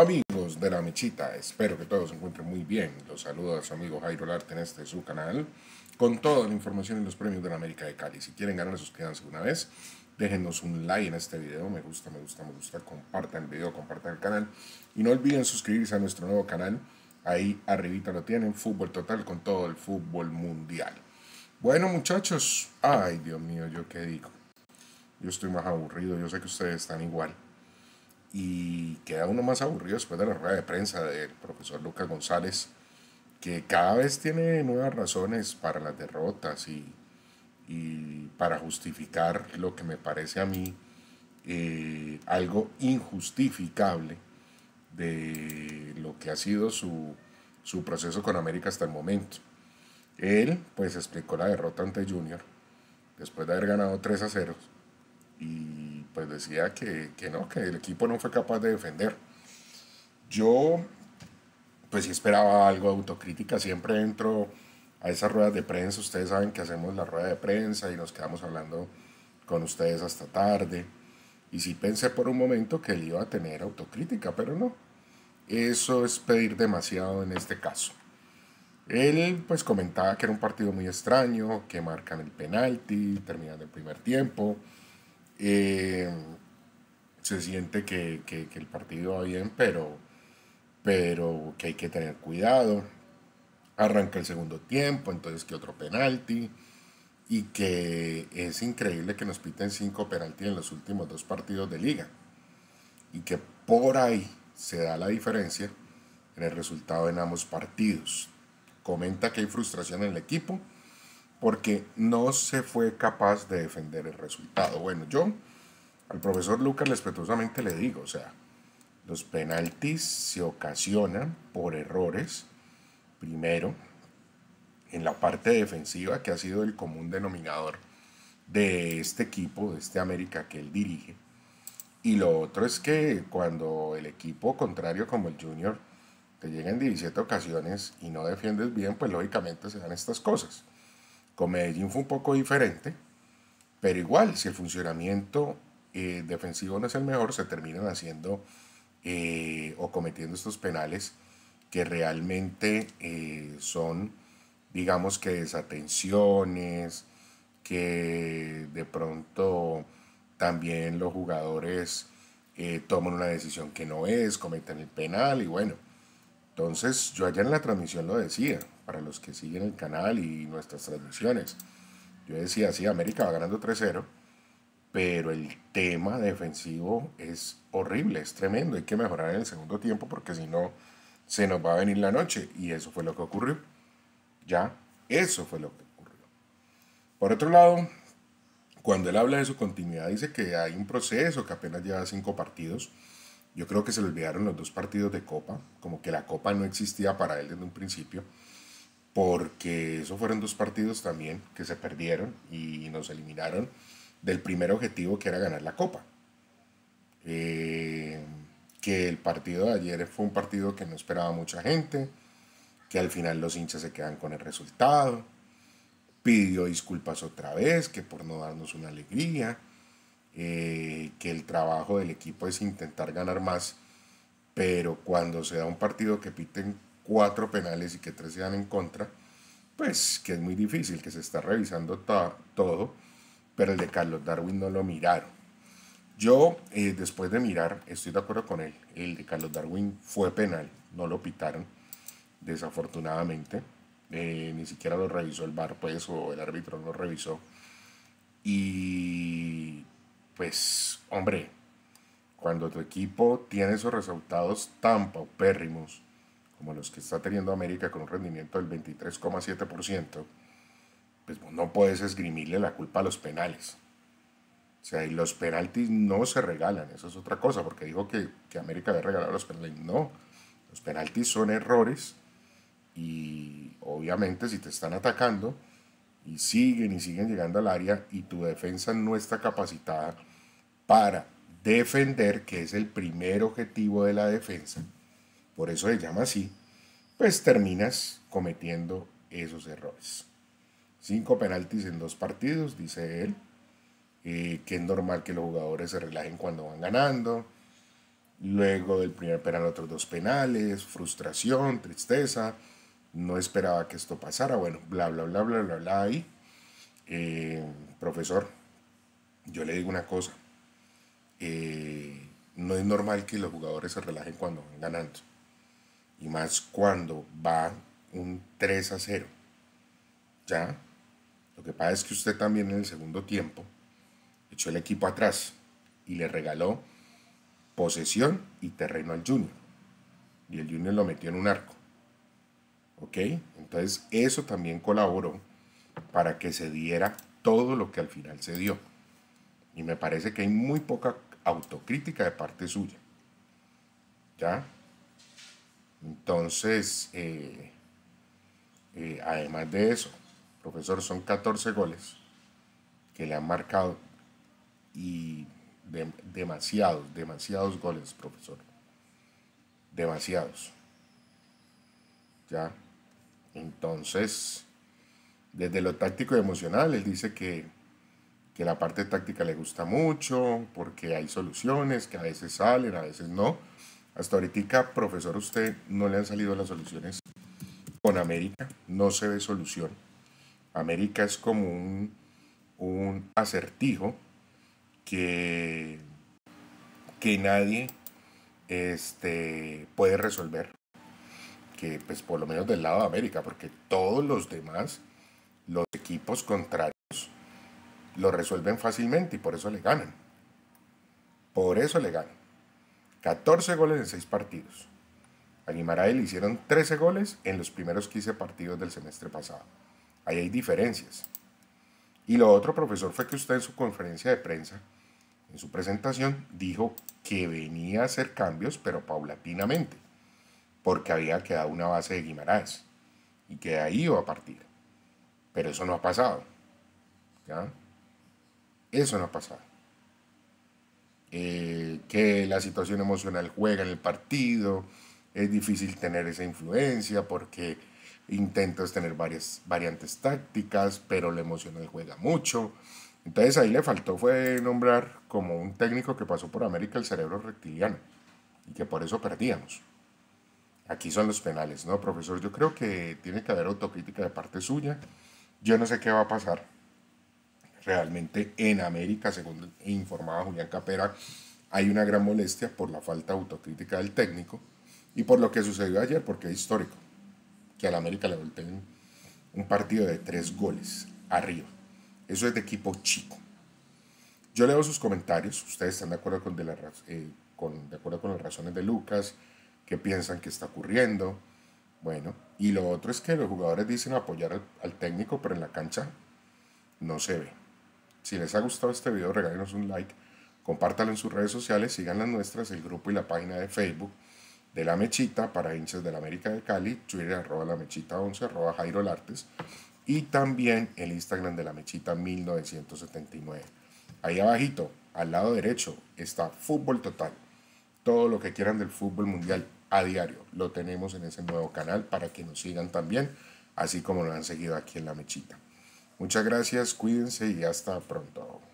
Amigos de la Mechita, espero que todos se encuentren muy bien. Los saludos a su amigo Jairo Larte en este su canal con toda la información y los premios de la América de Cali. Si quieren ganar, suscríbanse una vez. Déjenos un like en este video, me gusta, me gusta, me gusta. Compartan el video, compartan el canal. Y no olviden suscribirse a nuestro nuevo canal. Ahí arribita lo tienen, Fútbol Total con todo el fútbol mundial. Bueno muchachos, ay Dios mío, yo qué digo. Yo estoy más aburrido, yo sé que ustedes están igual y queda uno más aburrido después de la rueda de prensa del profesor Lucas González, que cada vez tiene nuevas razones para las derrotas y, y para justificar lo que me parece a mí eh, algo injustificable de lo que ha sido su, su proceso con América hasta el momento. Él pues explicó la derrota ante Junior después de haber ganado 3 a 0 y pues decía que, que, no, que el equipo no fue capaz de defender. Yo, pues sí esperaba algo de autocrítica, siempre entro a esas ruedas de prensa, ustedes saben que hacemos la rueda de prensa y nos quedamos hablando con ustedes hasta tarde, y sí pensé por un momento que él iba a tener autocrítica, pero no, eso es pedir demasiado en este caso. Él pues comentaba que era un partido muy extraño, que marcan el penalti, terminan el primer tiempo, eh, se siente que, que, el partido va bien, pero, pero que hay que tener cuidado. Arranca el segundo tiempo, entonces que otro penalti. Y que es increíble que nos piten cinco penaltis en los últimos dos partidos de liga. Y que por ahí se da la diferencia en el resultado en ambos partidos. Comenta que hay frustración en el equipo porque no se fue capaz de defender el resultado. Bueno, yo al profesor Lucas respetuosamente le digo, o sea, los penaltis se ocasionan por errores, primero, en la parte defensiva, que ha sido el común denominador de este equipo, de este América que él dirige. Y lo otro es que cuando el equipo contrario como el Junior te llega en 17 ocasiones y no defiendes bien, pues lógicamente se dan estas cosas. Con Medellín fue un poco diferente, pero igual, si el funcionamiento eh, defensivo no es el mejor, se terminan haciendo eh, o cometiendo estos penales que realmente eh, son, digamos que desatenciones, que de pronto también los jugadores toman una decisión que no es, cometen el penal y bueno, entonces, yo allá en la transmisión lo decía, para los que siguen el canal y nuestras transmisiones. Yo decía, sí, América va ganando 3-0, pero el tema defensivo es horrible, es tremendo. Hay que mejorar en el segundo tiempo porque si no, se nos va a venir la noche. Y eso fue lo que ocurrió. Ya, eso fue lo que ocurrió. Por otro lado, cuando él habla de su continuidad, dice que hay un proceso que apenas lleva cinco partidos yo creo que se le olvidaron los dos partidos de Copa, como que la Copa no existía para él desde un principio, porque esos fueron dos partidos también que se perdieron y nos eliminaron del primer objetivo que era ganar la Copa. Eh, que el partido de ayer fue un partido que no esperaba mucha gente, que al final los hinchas se quedan con el resultado, pidió disculpas otra vez, que por no darnos una alegría, eh, que el trabajo del equipo es intentar ganar más, pero cuando se da un partido que piten cuatro penales y que tres dan en contra, pues que es muy difícil, que se está revisando todo, pero el de Carlos Darwin no lo miraron. Yo, eh, después de mirar, estoy de acuerdo con él, el de Carlos Darwin fue penal, no lo pitaron, desafortunadamente, eh, ni siquiera lo revisó el bar, pues, o el árbitro no lo revisó, y pues, hombre, cuando tu equipo tiene esos resultados tan paupérrimos como los que está teniendo América con un rendimiento del 23,7%, pues no puedes esgrimirle la culpa a los penales. O sea, y los penaltis no se regalan, eso es otra cosa, porque dijo que, que América había regalado los penaltis. No, los penaltis son errores y obviamente si te están atacando, y siguen y siguen llegando al área y tu defensa no está capacitada para defender, que es el primer objetivo de la defensa, por eso se llama así, pues terminas cometiendo esos errores. Cinco penaltis en dos partidos, dice él, eh, que es normal que los jugadores se relajen cuando van ganando. Luego del primer penal, otros dos penales, frustración, tristeza, no esperaba que esto pasara, bueno, bla, bla, bla, bla, bla, bla, ahí. Eh, profesor, yo le digo una cosa, eh, no es normal que los jugadores se relajen cuando van ganando, y más cuando va un 3 a 0, ¿ya? Lo que pasa es que usted también en el segundo tiempo echó el equipo atrás y le regaló posesión y terreno al Junior. Y el Junior lo metió en un arco. ¿Ok? Entonces eso también colaboró para que se diera todo lo que al final se dio. Y me parece que hay muy poca autocrítica de parte suya. ¿Ya? Entonces, eh, eh, además de eso, profesor, son 14 goles que le han marcado y demasiados, demasiados goles, profesor. Demasiados. ¿Ya? Entonces, desde lo táctico y emocional, él dice que, la parte táctica le gusta mucho, porque hay soluciones que a veces salen, a veces no. Hasta ahorita, profesor, usted no le han salido las soluciones con América, no se ve solución. América es como un, un acertijo que, que nadie este, puede resolver que pues por lo menos del lado de América, porque todos los demás, los equipos contrarios, lo resuelven fácilmente y por eso le ganan. Por eso le ganan. 14 goles en 6 partidos. A él le hicieron 13 goles en los primeros 15 partidos del semestre pasado. Ahí hay diferencias. Y lo otro, profesor, fue que usted en su conferencia de prensa, en su presentación, dijo que venía a hacer cambios, pero paulatinamente porque había quedado una base de Guimarães y que de ahí iba a partir. Pero eso no ha pasado. Eso no ha pasado. Eh, que la situación emocional juega en el partido, es difícil tener esa influencia porque intentas tener varias variantes tácticas, pero la emocional juega mucho. Entonces ahí le faltó fue nombrar como un técnico que pasó por América el cerebro reptiliano y que por eso perdíamos aquí son los penales, ¿no, profesor? Yo creo que tiene que haber autocrítica de parte suya. Yo no sé qué va a pasar realmente en América, según informaba Julián Capera, hay una gran molestia por la falta autocrítica del técnico y por lo que sucedió ayer, porque es histórico que al América le volteen un partido de tres goles arriba. Eso es de equipo chico. Yo leo sus comentarios, ustedes están de acuerdo con, de eh, con, de acuerdo con las razones de Lucas, qué piensan que está ocurriendo. Bueno, y lo otro es que los jugadores dicen apoyar al, técnico, pero en la cancha no se ve. Si les ha gustado este video, regálenos un like, compártalo en sus redes sociales, sigan las nuestras, el grupo y la página de Facebook de La Mechita para hinchas del América de Cali, Twitter arroba La Mechita 11, arroba Jairo y también el Instagram de La Mechita 1979. Ahí abajito, al lado derecho, está Fútbol Total todo lo que quieran del fútbol mundial a diario. Lo tenemos en ese nuevo canal para que nos sigan también, así como lo han seguido aquí en La Mechita. Muchas gracias, cuídense y hasta pronto.